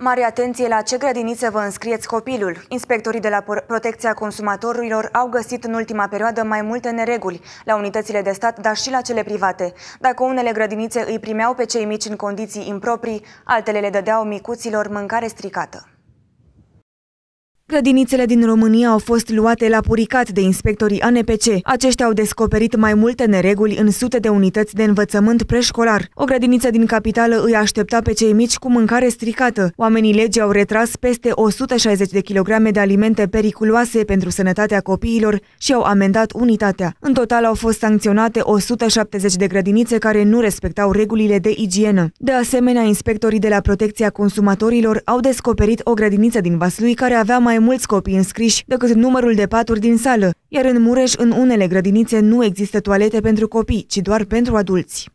Mare atenție la ce grădiniță vă înscrieți copilul. Inspectorii de la Protecția Consumatorilor au găsit în ultima perioadă mai multe nereguli la unitățile de stat, dar și la cele private. Dacă unele grădinițe îi primeau pe cei mici în condiții improprii, altele le dădeau micuților mâncare stricată. Grădinițele din România au fost luate la puricat de inspectorii ANPC. Aceștia au descoperit mai multe nereguli în sute de unități de învățământ preșcolar. O grădiniță din capitală îi aștepta pe cei mici cu mâncare stricată. Oamenii legii au retras peste 160 de kilograme de alimente periculoase pentru sănătatea copiilor și au amendat unitatea. În total au fost sancționate 170 de grădinițe care nu respectau regulile de igienă. De asemenea, inspectorii de la Protecția Consumatorilor au descoperit o grădiniță din Vaslui care avea mai mai mulți copii înscriși decât numărul de paturi din sală, iar în Mureș, în unele grădinițe, nu există toalete pentru copii, ci doar pentru adulți.